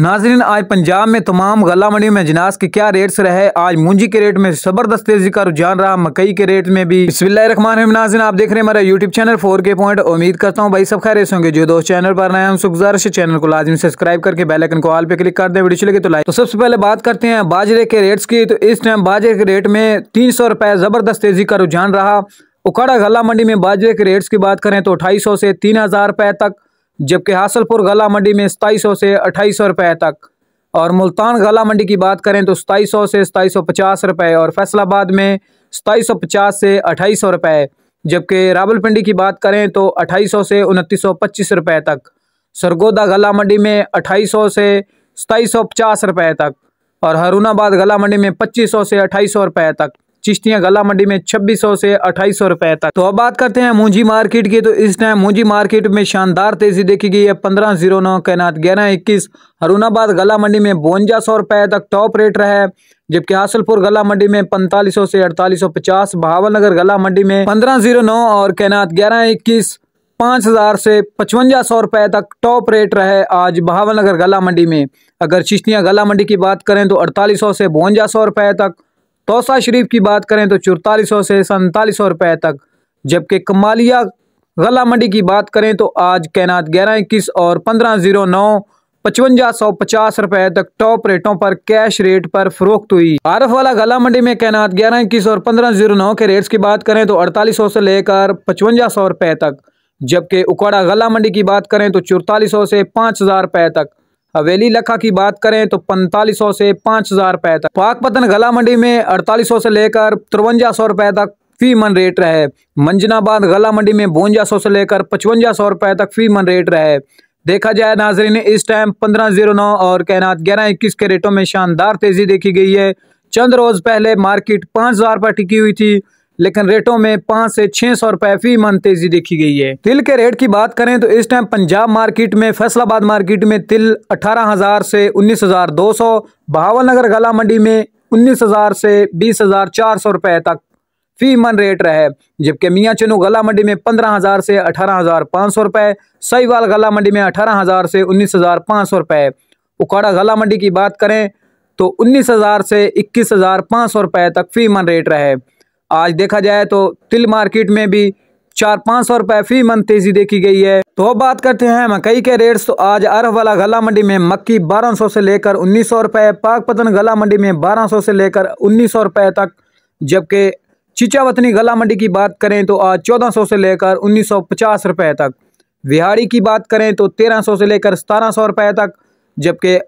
नाजरीन आज पंजाब में तमाम गला मंडियों में जनास के क्या रेट्स रहे आज मुंजी के रेट में जबरदस्त तेजी का रुझान रहा मकई के रेट में भी बिस्मिल्लाहमान नाजिन आप देख रहे हैं हमारा यूट्यूब चैनल फोर के पॉइंट उम्मीद करता हूँ भाई सब खैर होंगे जो दोस्त चैनल पर नए उनसे गुजारिश है चैनल को लाजमी सब्सक्राइब करके बेलाइकन को ऑल पे क्लिक कर दे वीडियो चले तो लाइक तो सबसे पहले बात करते हैं बाजरे के रेट्स की तो इस टाइम बाजरे के रेट में तीन सौ रुपए जबरदस्त तेजी का रुझान रहा उखाड़ा गला मंडी में बाजरे के रेट्स की बात करें तो अठाई सौ से तीन हजार रुपए तक जबकि हासलपुर गला मंडी में सताईस सौ से अट्ठाईस सौ तक और मुल्तान गला मंडी की बात करें तो सताईस सौ से सताईस सौ पचास और फैसलाबाद में सताईस सौ पचास से अट्ठाईस सौ रुपये जबकि रावलपिंडी की बात करें तो अट्ठाईस सौ से उनतीस सौ पच्चीस तक सरगोदा गला मंडी में अट्ठाईस सौ से सताईस सौ पचास तक और हरूनाबाद गला मंडी में पच्चीस सौ से अट्ठाईस सौ तक चिश्तियां गला मंडी में छब्बीस सौ से अट्ठाईस सौ रुपए तक तो अब बात करते हैं मूंजी मार्केट की तो इस टाइम मूंजी मार्केट में शानदार तेजी देखी गई है पंद्रह जीरो नौ कैनात ग्यारह इक्कीस हरुणाबाद गला मंडी में बवंजा सौ रुपए तक टॉप रेट रहा है जबकि हासलपुर गला मंडी में पैंतालीस सौ से अड़तालीस सौ पचास नगर गला मंडी में पंद्रह जीरो नौ और कैनात ग्यारह इक्कीस पाँच हज़ार से पचवंजा सौ रुपए तक टॉप रेट रहे आज बहावलनगर गला मंडी में अगर चिश्तियाँ गला मंडी की बात करें तो अड़तालीस सौ से बवंजा सौ रुपए तक तोसा शरीफ की बात करें तो चौतालीस से सौ रुपए तक जबकि कमालिया गला मंडी की बात करें तो आज कैनात ग्यारह इक्कीस और पंद्रह जीरो नौ पचवंजा सौ पचास रुपए तक टॉप रेटों पर कैश रेट पर फरोख्त हुई आरफ वाला गला मंडी में कैनात ग्यारह इक्कीस और पंद्रह जीरो नौ के रेट्स की बात करें तो अड़तालीस सौ से लेकर पचवंजा सौ रुपए तक जबकि उकाड़ा गला मंडी की बात करें तो चौतालीस सौ से पाँच हजार रुपए तक हवेली लखा की बात करें तो पैंतालीस सौ से पांच हज़ार रुपए तक पाकपतन गला मंडी में अड़तालीस सौ से लेकर तिरवंजा सौ रुपए तक फी मन रेट रहे मंजनाबाद गला मंडी में बवंजा सौ से लेकर पचवंजा सौ रुपए तक फी मन रेट रहे देखा जाए नाजरीन इस टाइम पंद्रह जीरो नौ और कैनात ग्यारह इक्कीस के रेटों में शानदार तेजी देखी गई है चंद रोज पहले मार्केट पांच हज़ार पर टिकी हुई थी लेकिन रेटों में पाँच से छह सौ रुपए फी मन तेजी देखी गई है तिल के रेट की बात करें तो इस टाइम पंजाब मार्केट में फैसलाबाद मार्केट में तिल अठारह हजार से उन्नीस हजार दो सौ बहावल नगर गला मंडी में उन्नीस हजार से बीस हजार चार सौ रुपए तक फी मन रेट रहे जबकि मियाँ चनू गला मंडी में पंद्रह हज़ार से अठारह हज़ार पाँच सौ रुपए सईवाल गला मंडी में अठारह हज़ार से उन्नीस हज़ार पाँच सौ रुपए उकाड़ा गला मंडी की बात करें तो उन्नीस हज़ार से इक्कीस हज़ार पाँच सौ रुपए तक फी मन रेट रहे आज देखा जाए तो तिल मार्केट में भी चार पाँच सौ रुपए फी मन तेजी देखी गई है तो अब बात करते हैं मकई के रेट्स तो आज अरह वाला गला मंडी में मक्की बारह सौ से लेकर उन्नीस सौ रुपए पाकपतन गला मंडी में बारह सौ से लेकर उन्नीस सौ रुपए तक जबकि चिचावतनी गला मंडी की बात करें तो आज चौदह सौ से लेकर उन्नीस सौ पचास रुपए तक विहाड़ी की बात करें तो तेरह सौ से लेकर सतारह सौ रुपए तक जबकि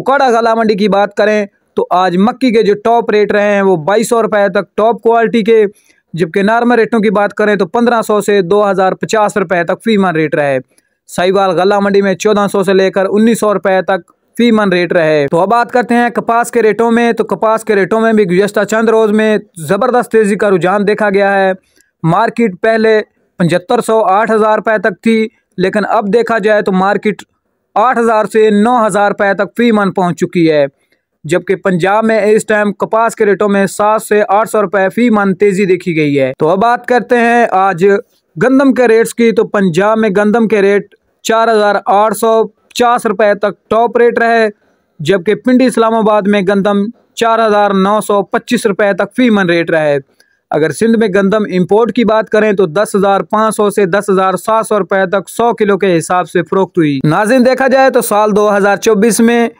उकाड़ा गला मंडी की बात करें तो आज मक्की के जो टॉप रेट रहे हैं वो बाईस सौ रुपए तक टॉप क्वालिटी के जबकि नॉर्मल रेटों की बात करें तो पंद्रह सौ से दो हज़ार पचास रुपए तक फी मन रेट रहे साहिवाल गला मंडी में चौदह सौ से लेकर उन्नीस सौ रुपए तक फी मन रेट रहे तो अब बात करते हैं कपास के रेटों में तो कपास के रेटों में भी गुजशत चंद रोज़ में ज़बरदस्त तेज़ी का रुझान देखा गया है मार्केट पहले पचहत्तर सौ आठ हज़ार रुपए तक थी लेकिन अब देखा जाए तो मार्केट आठ हज़ार से नौ हज़ार रुपए तक फी मन पहुँच चुकी है जबकि पंजाब में इस टाइम कपास के रेटों में सात से आठ सौ रुपए फी मन तेजी देखी गई है तो अब बात करते हैं आज गंदम के रेट्स की तो पंजाब में गंदम के रेट चार हजार आठ सौ पचास रुपए तक टॉप रेट रहे जबकि पिंडी इस्लामाबाद में गंदम चार हजार नौ सौ पच्चीस रुपए तक फी मन रेट रहे अगर सिंध में गंदम इंपोर्ट की बात करें तो दस हजार सौ से दस हजार सात सौ रुपए तक सौ किलो के हिसाब से फरोख्त हुई नाजिन देखा जाए तो साल दो हजार चौबीस में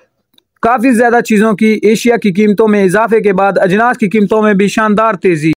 काफ़ी ज़्यादा चीज़ों की एशिया की कीमतों में इजाफे के बाद अजनास की कीमतों में भी शानदार तेज़ी